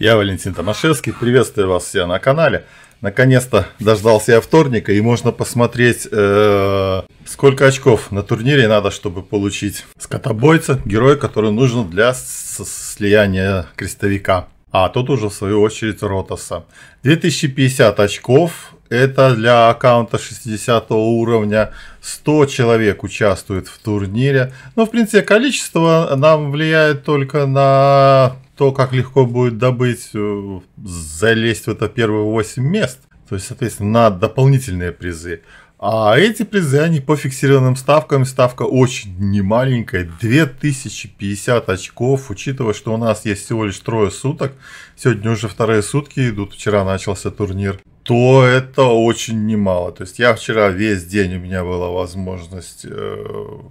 Я Валентин Томашевский, приветствую вас все на канале. Наконец-то дождался я вторника и можно посмотреть, э, сколько очков на турнире надо, чтобы получить скотобойца, герой, который нужен для слияния крестовика. А тут уже в свою очередь Ротоса. 2050 очков, это для аккаунта 60 уровня. 100 человек участвует в турнире. Но ну, в принципе количество нам влияет только на то, как легко будет добыть, э, залезть в это первые 8 мест. То есть, соответственно, на дополнительные призы. А эти призы, они по фиксированным ставкам, ставка очень немаленькая, 2050 очков, учитывая, что у нас есть всего лишь трое суток, сегодня уже вторые сутки идут, вчера начался турнир, то это очень немало. То есть я вчера весь день у меня была возможность э,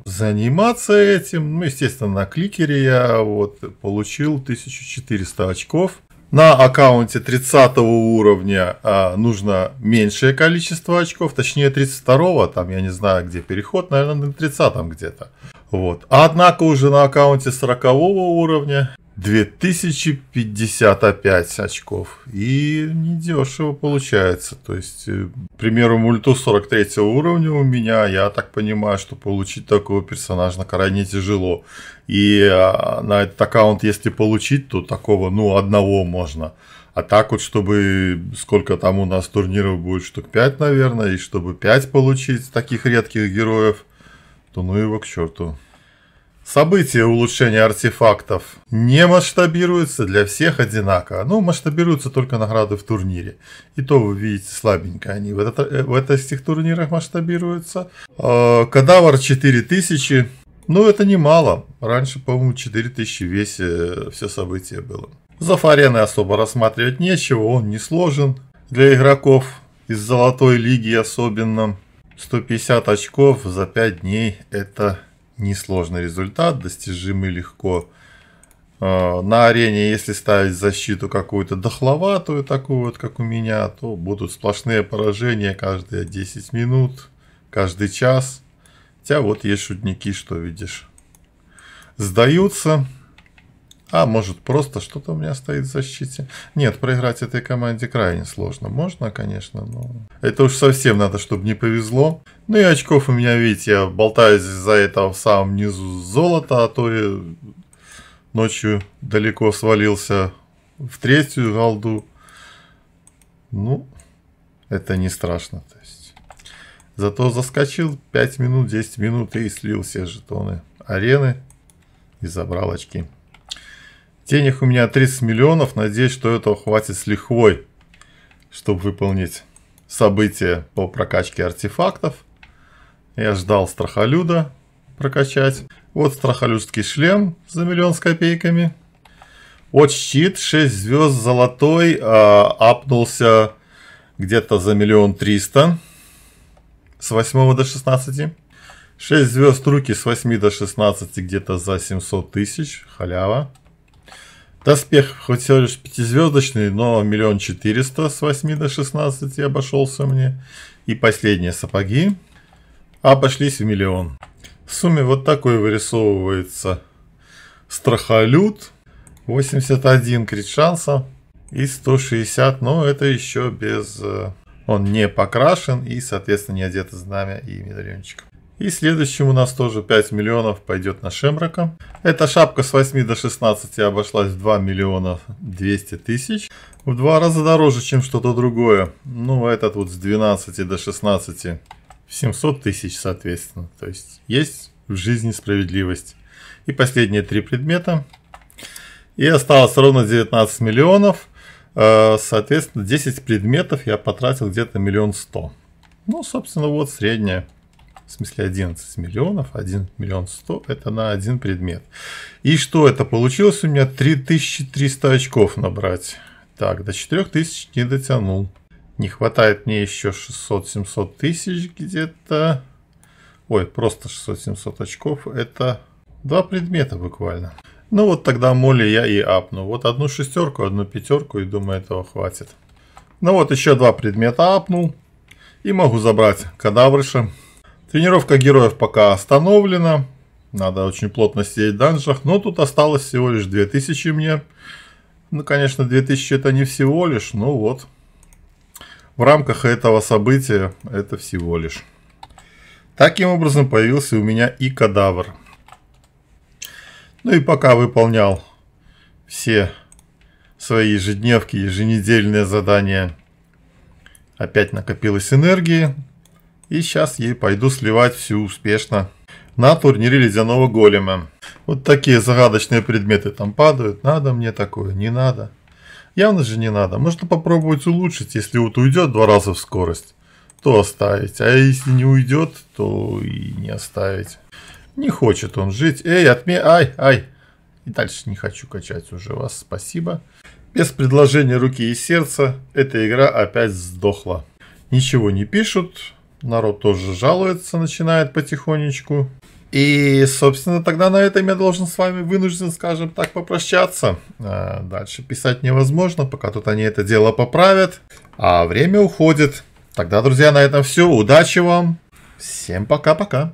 заниматься этим, ну, естественно, на кликере я вот получил 1400 очков, на аккаунте 30 уровня а, нужно меньшее количество очков, точнее 32, там я не знаю где переход, наверное на 30 где-то. Вот. А однако уже на аккаунте 40 уровня 2055 очков. И недешево получается. То есть, э, к примеру, мульту 43 уровня у меня, я так понимаю, что получить такого персонажа крайне тяжело. И а, на этот аккаунт, если получить, то такого, ну, одного можно. А так вот, чтобы сколько там у нас турниров будет, штук 5, наверное, и чтобы 5 получить таких редких героев, то ну его к черту. События улучшения артефактов не масштабируются для всех одинаково. Ну, масштабируются только награды в турнире. И то вы видите слабенько они в, этот, э, в этих турнирах масштабируются. Э, кадавр 4000. Ну, это немало. Раньше, по-моему, 4000 весь э, все события было. За особо рассматривать нечего. Он не сложен для игроков из Золотой Лиги особенно. 150 очков за 5 дней это Несложный результат, достижимый легко. А, на арене, если ставить защиту какую-то дохловатую, такую вот, как у меня, то будут сплошные поражения каждые 10 минут, каждый час. Хотя вот есть шутники, что видишь. Сдаются, а может просто что-то у меня стоит в защите? Нет, проиграть этой команде крайне сложно. Можно, конечно, но... Это уж совсем надо, чтобы не повезло. Ну и очков у меня, видите, я болтаюсь за это в самом низу золота, а то и ночью далеко свалился в третью голду. Ну, это не страшно, то есть. Зато заскочил 5 минут, 10 минут и слил все жетоны арены и забрал очки. Денег у меня 30 миллионов. Надеюсь, что этого хватит с лихвой, чтобы выполнить события по прокачке артефактов. Я ждал страхолюда прокачать. Вот страхолюдский шлем за миллион с копейками. Вот щит 6 звезд золотой э, апнулся где-то за миллион триста с 8 до 16. 6 звезд руки с 8 до 16 где-то за 700 тысяч, халява. Доспех хоть всего лишь пятизвездочный, но миллион четыреста с 8 до 16 обошелся мне. И последние сапоги обошлись а в миллион. В сумме вот такой вырисовывается страхолюд. 81 крит шанса и 160, но это еще без... Э, он не покрашен и, соответственно, не одето знамя и медальончиком. И следующим у нас тоже 5 миллионов пойдет на шемрока. Эта шапка с 8 до 16 обошлась в 2 миллиона 200 тысяч. В два раза дороже, чем что-то другое. Ну, а этот вот с 12 до 16 700 тысяч, соответственно. То есть, есть в жизни справедливость. И последние три предмета. И осталось ровно 19 миллионов. Э, соответственно, 10 предметов я потратил где-то миллион сто. Ну, собственно, вот средняя в смысле 11 миллионов, 1 миллион 100 это на один предмет. И что это получилось у меня? 3300 очков набрать. Так, до 4000 не дотянул. Не хватает мне еще 600-700 тысяч где-то. Ой, просто 600-700 очков. Это два предмета буквально. Ну вот тогда моли я и апну. Вот одну шестерку, одну пятерку и думаю этого хватит. Ну вот еще два предмета апнул. И могу забрать кадаврыша. Тренировка героев пока остановлена. Надо очень плотно сидеть в данжах. Но тут осталось всего лишь 2000 мне. Ну, конечно, 2000 это не всего лишь, но вот. В рамках этого события это всего лишь. Таким образом появился у меня и кадавр. Ну и пока выполнял все свои ежедневки, еженедельные задания, опять накопилось энергии. И сейчас ей пойду сливать всю успешно на турнире ледяного голема. Вот такие загадочные предметы там падают. Надо мне такое, не надо. Явно же не надо. Можно попробовать улучшить, если вот уйдет два раза в скорость, то оставить. А если не уйдет, то и не оставить. Не хочет он жить. Эй, отме... Ай, ай. И дальше не хочу качать уже вас. Спасибо. Без предложения руки и сердца эта игра опять сдохла. Ничего не пишут народ тоже жалуется, начинает потихонечку. И, собственно, тогда на этом я должен с вами вынужден, скажем так, попрощаться. А, дальше писать невозможно, пока тут они это дело поправят. А время уходит. Тогда, друзья, на этом все. Удачи вам. Всем пока-пока.